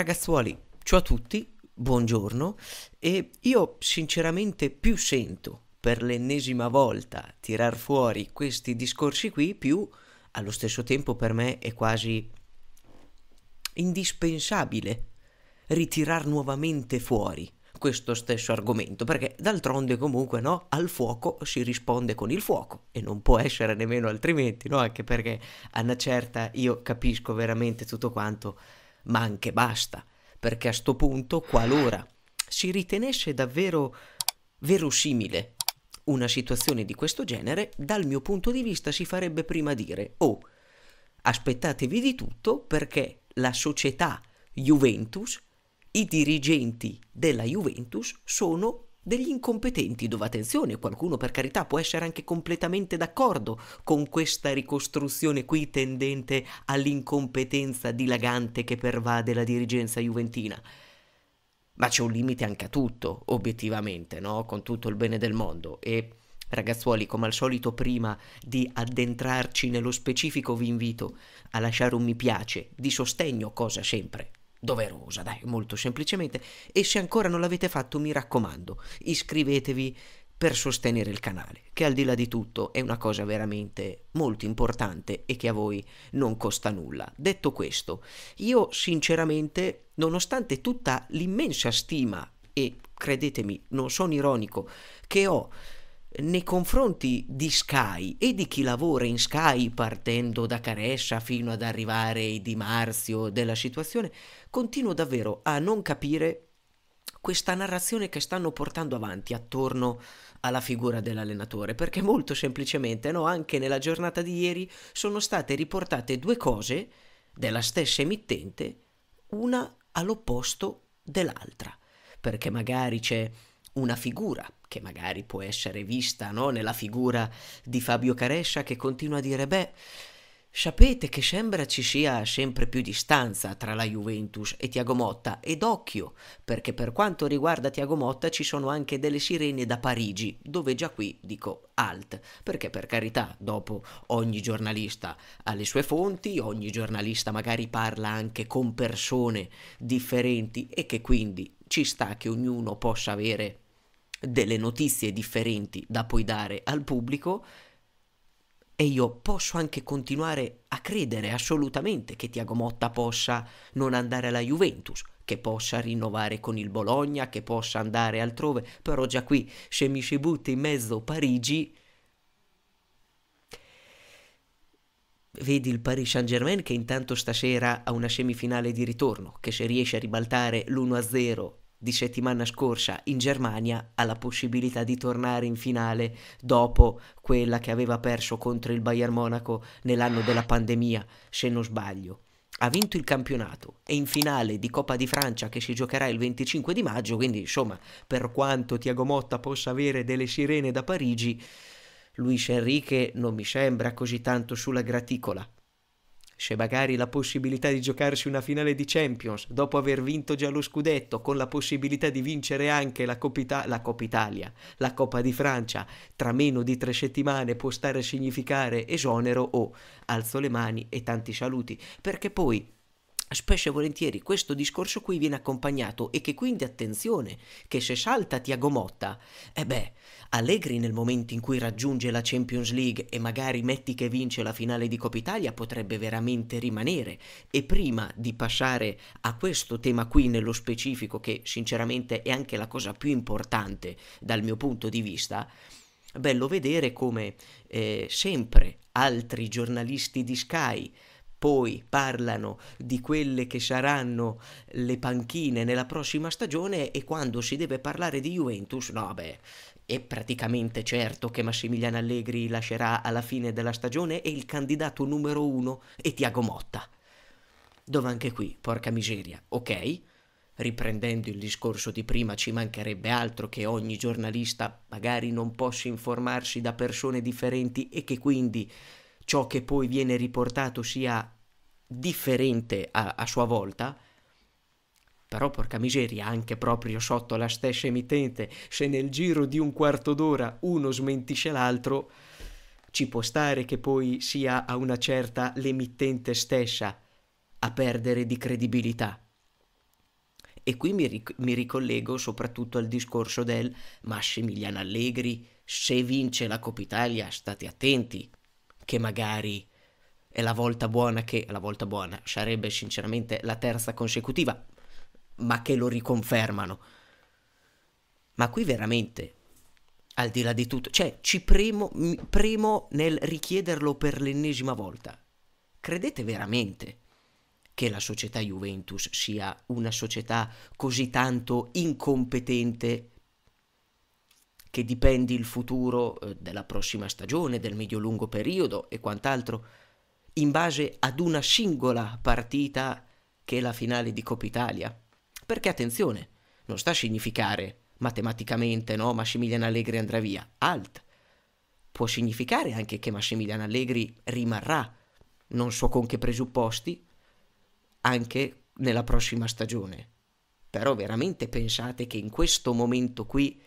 Ragazzuoli, ciao a tutti, buongiorno e io sinceramente più sento per l'ennesima volta tirar fuori questi discorsi qui, più allo stesso tempo per me è quasi indispensabile ritirare nuovamente fuori questo stesso argomento, perché d'altronde comunque no, al fuoco si risponde con il fuoco e non può essere nemmeno altrimenti, no? Anche perché a una certa io capisco veramente tutto quanto ma anche basta, perché a sto punto, qualora si ritenesse davvero verosimile una situazione di questo genere, dal mio punto di vista si farebbe prima dire, oh, aspettatevi di tutto perché la società Juventus, i dirigenti della Juventus sono degli incompetenti, dove attenzione, qualcuno per carità può essere anche completamente d'accordo con questa ricostruzione qui tendente all'incompetenza dilagante che pervade la dirigenza juventina. Ma c'è un limite anche a tutto, obiettivamente, no? Con tutto il bene del mondo. E Ragazzuoli, come al solito prima di addentrarci nello specifico vi invito a lasciare un mi piace, di sostegno, cosa sempre, doverosa, dai, molto semplicemente. E se ancora non l'avete fatto, mi raccomando, iscrivetevi per sostenere il canale, che al di là di tutto è una cosa veramente molto importante e che a voi non costa nulla. Detto questo, io sinceramente, nonostante tutta l'immensa stima e credetemi, non sono ironico, che ho nei confronti di Sky e di chi lavora in Sky partendo da Caressa fino ad arrivare ai Di Marzio della situazione, continuo davvero a non capire questa narrazione che stanno portando avanti attorno alla figura dell'allenatore, perché molto semplicemente, no, anche nella giornata di ieri sono state riportate due cose della stessa emittente, una all'opposto dell'altra, perché magari c'è una figura che magari può essere vista no? nella figura di Fabio Carescia che continua a dire beh sapete che sembra ci sia sempre più distanza tra la Juventus e Tiago Motta ed occhio perché per quanto riguarda Tiago Motta ci sono anche delle sirene da Parigi dove già qui dico alt perché per carità dopo ogni giornalista ha le sue fonti ogni giornalista magari parla anche con persone differenti e che quindi ci sta che ognuno possa avere delle notizie differenti da poi dare al pubblico e io posso anche continuare a credere assolutamente che Tiago Motta possa non andare alla Juventus, che possa rinnovare con il Bologna, che possa andare altrove, però già qui se mi si butta in mezzo Parigi Vedi il Paris Saint-Germain che intanto stasera ha una semifinale di ritorno, che se riesce a ribaltare l'1-0 di settimana scorsa in Germania ha la possibilità di tornare in finale dopo quella che aveva perso contro il Bayern Monaco nell'anno della pandemia, se non sbaglio. Ha vinto il campionato e in finale di Coppa di Francia che si giocherà il 25 di maggio, quindi insomma, per quanto Tiago Motta possa avere delle sirene da Parigi, Luis Enrique non mi sembra così tanto sulla graticola se magari la possibilità di giocarsi una finale di Champions dopo aver vinto già lo scudetto con la possibilità di vincere anche la Coppa, Ita- la Coppa Italia, la Coppa di Francia tra meno di tre settimane può stare a significare esonero o oh, alzo le mani e tanti saluti perché poi Spesso e volentieri questo discorso qui viene accompagnato e che quindi attenzione che se salta Tiago Motta, e eh beh, Allegri nel momento in cui raggiunge la Champions League e magari metti che vince la finale di Coppa Italia potrebbe veramente rimanere e prima di passare a questo tema qui nello specifico che sinceramente è anche la cosa più importante dal mio punto di vista, bello vedere come eh, sempre altri giornalisti di Sky poi parlano di quelle che saranno le panchine nella prossima stagione e quando si deve parlare di Juventus, no beh, è praticamente certo che Massimiliano Allegri lascerà alla fine della stagione e il candidato numero uno è Tiago Motta. Dove anche qui, porca miseria, ok? Riprendendo il discorso di prima, ci mancherebbe altro che ogni giornalista magari non possa informarsi da persone differenti e che quindi ciò che poi viene riportato sia differente a, a sua volta, però porca miseria, anche proprio sotto la stessa emittente, se nel giro di un quarto d'ora uno smentisce l'altro, ci può stare che poi sia a una certa l'emittente stessa a perdere di credibilità. E qui mi, ric- mi ricollego soprattutto al discorso del Massimiliano Allegri, se vince la Coppa Italia state attenti, che magari è la volta buona che, la volta buona, sarebbe sinceramente la terza consecutiva, ma che lo riconfermano. Ma qui veramente, al di là di tutto, cioè ci premo, premo nel richiederlo per l'ennesima volta. Credete veramente che la società Juventus sia una società così tanto incompetente che dipendi il futuro eh, della prossima stagione, del medio-lungo periodo e quant'altro, in base ad una singola partita che è la finale di Coppa Italia. Perché attenzione, non sta a significare matematicamente no, Massimiliano Allegri andrà via, alt. Può significare anche che Massimiliano Allegri rimarrà, non so con che presupposti, anche nella prossima stagione. Però veramente pensate che in questo momento qui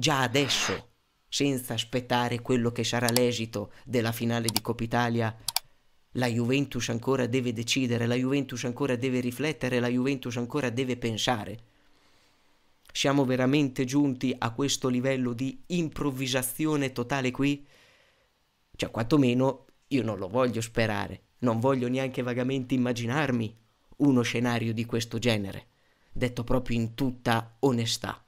già adesso, senza aspettare quello che sarà l'esito della finale di Coppa Italia, la Juventus ancora deve decidere, la Juventus ancora deve riflettere, la Juventus ancora deve pensare. Siamo veramente giunti a questo livello di improvvisazione totale qui? Cioè, quantomeno io non lo voglio sperare, non voglio neanche vagamente immaginarmi uno scenario di questo genere, detto proprio in tutta onestà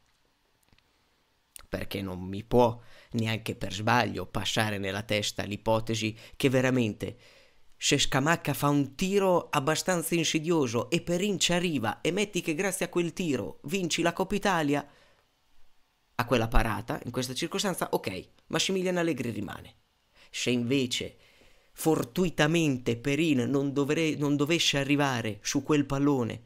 perché non mi può neanche per sbaglio passare nella testa l'ipotesi che veramente se Scamacca fa un tiro abbastanza insidioso e Perin ci arriva e metti che grazie a quel tiro vinci la Coppa Italia, a quella parata, in questa circostanza, ok, Massimiliano Allegri rimane. Se invece fortuitamente Perin non, dovre- non dovesse arrivare su quel pallone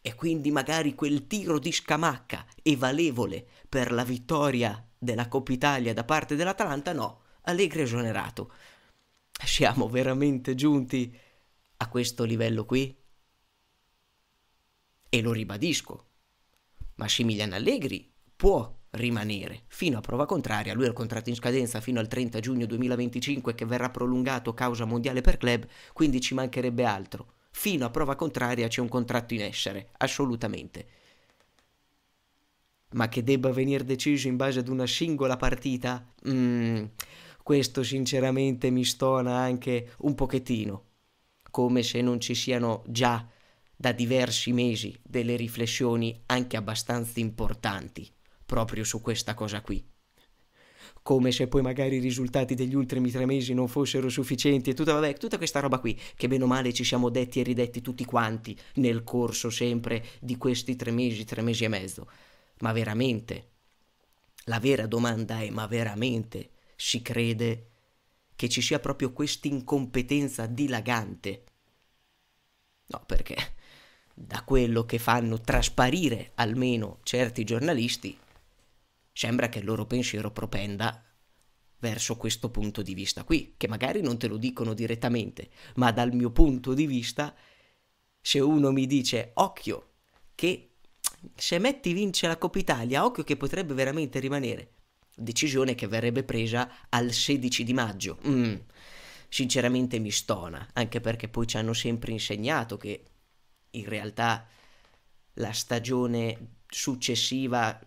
e quindi magari quel tiro di scamacca e valevole per la vittoria della Coppa Italia da parte dell'Atalanta, no, Allegri esonerato. Siamo veramente giunti a questo livello qui? E lo ribadisco, Massimiliano Allegri può rimanere fino a prova contraria, lui ha il contratto in scadenza fino al 30 giugno 2025 che verrà prolungato causa mondiale per club, quindi ci mancherebbe altro fino a prova contraria c'è un contratto in essere, assolutamente. Ma che debba venire deciso in base ad una singola partita, mm, questo sinceramente mi stona anche un pochettino, come se non ci siano già da diversi mesi delle riflessioni anche abbastanza importanti proprio su questa cosa qui come se poi magari i risultati degli ultimi tre mesi non fossero sufficienti e tutta, vabbè, tutta questa roba qui che bene o male ci siamo detti e ridetti tutti quanti nel corso sempre di questi tre mesi, tre mesi e mezzo. Ma veramente, la vera domanda è, ma veramente si crede che ci sia proprio questa incompetenza dilagante? No, perché da quello che fanno trasparire almeno certi giornalisti, sembra che il loro pensiero propenda verso questo punto di vista qui, che magari non te lo dicono direttamente, ma dal mio punto di vista, se uno mi dice occhio che se Metti vince la Coppa Italia, occhio che potrebbe veramente rimanere, decisione che verrebbe presa al 16 di maggio. Mm, sinceramente mi stona, anche perché poi ci hanno sempre insegnato che in realtà la stagione successiva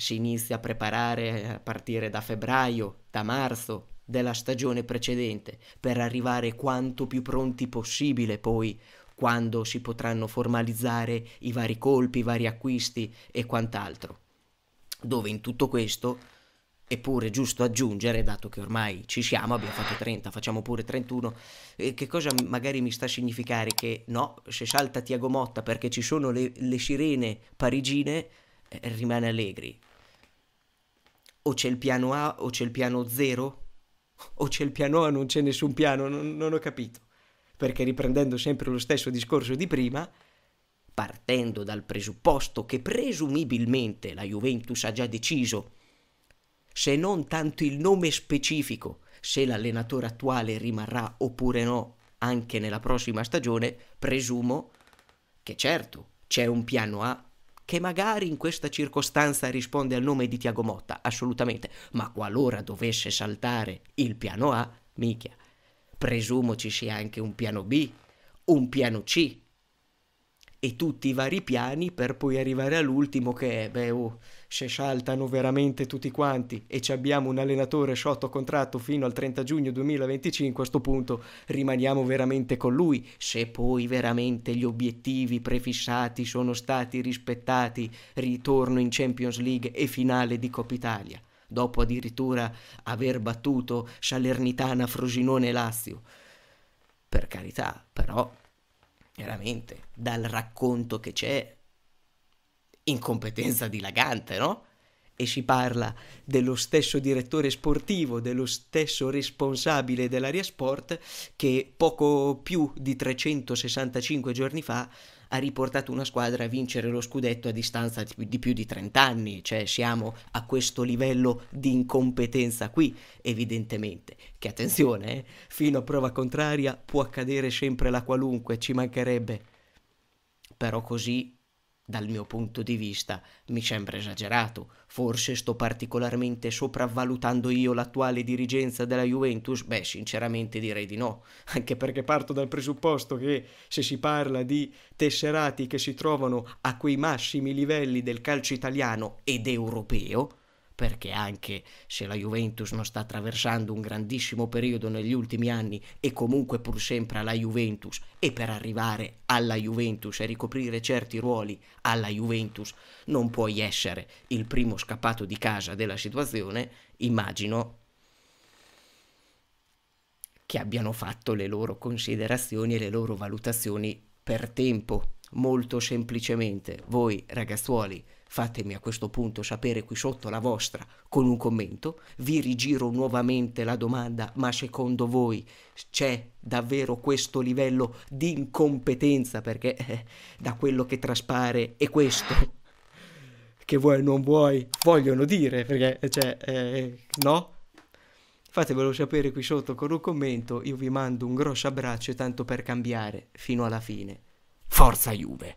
si inizia a preparare a partire da febbraio, da marzo della stagione precedente per arrivare quanto più pronti possibile poi quando si potranno formalizzare i vari colpi, i vari acquisti e quant'altro. Dove in tutto questo è giusto aggiungere, dato che ormai ci siamo, abbiamo fatto 30, facciamo pure 31, eh, che cosa magari mi sta a significare che no, se salta Tiago Motta perché ci sono le, le sirene parigine, eh, rimane Allegri o c'è il piano A o c'è il piano 0 o c'è il piano A non c'è nessun piano, non, non ho capito. Perché riprendendo sempre lo stesso discorso di prima, partendo dal presupposto che presumibilmente la Juventus ha già deciso, se non tanto il nome specifico, se l'allenatore attuale rimarrà oppure no anche nella prossima stagione, presumo che certo c'è un piano A che magari in questa circostanza risponde al nome di Tiago Motta, assolutamente, ma qualora dovesse saltare il piano A, mica, presumo ci sia anche un piano B, un piano C, e tutti i vari piani per poi arrivare all'ultimo che è, beh, oh, se saltano veramente tutti quanti e ci abbiamo un allenatore sotto contratto fino al 30 giugno 2025, a questo punto rimaniamo veramente con lui, se poi veramente gli obiettivi prefissati sono stati rispettati, ritorno in Champions League e finale di Coppa Italia dopo addirittura aver battuto Salernitana, Frosinone e Lazio. Per carità, però veramente, dal racconto che c'è, incompetenza dilagante, no? e si parla dello stesso direttore sportivo, dello stesso responsabile dell'area sport che poco più di 365 giorni fa ha riportato una squadra a vincere lo scudetto a distanza di più di 30 anni, cioè siamo a questo livello di incompetenza qui, evidentemente, che attenzione, eh, fino a prova contraria può accadere sempre la qualunque, ci mancherebbe, però così dal mio punto di vista, mi sembra esagerato. Forse sto particolarmente sopravvalutando io l'attuale dirigenza della Juventus? Beh, sinceramente direi di no, anche perché parto dal presupposto che se si parla di tesserati che si trovano a quei massimi livelli del calcio italiano ed europeo, perché anche se la Juventus non sta attraversando un grandissimo periodo negli ultimi anni e comunque pur sempre alla Juventus e per arrivare alla Juventus e ricoprire certi ruoli alla Juventus non puoi essere il primo scappato di casa della situazione, immagino che abbiano fatto le loro considerazioni e le loro valutazioni per tempo, molto semplicemente. Voi ragazzuoli Fatemi a questo punto sapere qui sotto la vostra con un commento. Vi rigiro nuovamente la domanda, ma secondo voi c'è davvero questo livello di incompetenza? Perché eh, da quello che traspare è questo che vuoi non vuoi vogliono dire, perché eh, cioè, eh, no? Fatemelo sapere qui sotto con un commento, io vi mando un grosso abbraccio e tanto per cambiare fino alla fine. Forza Juve!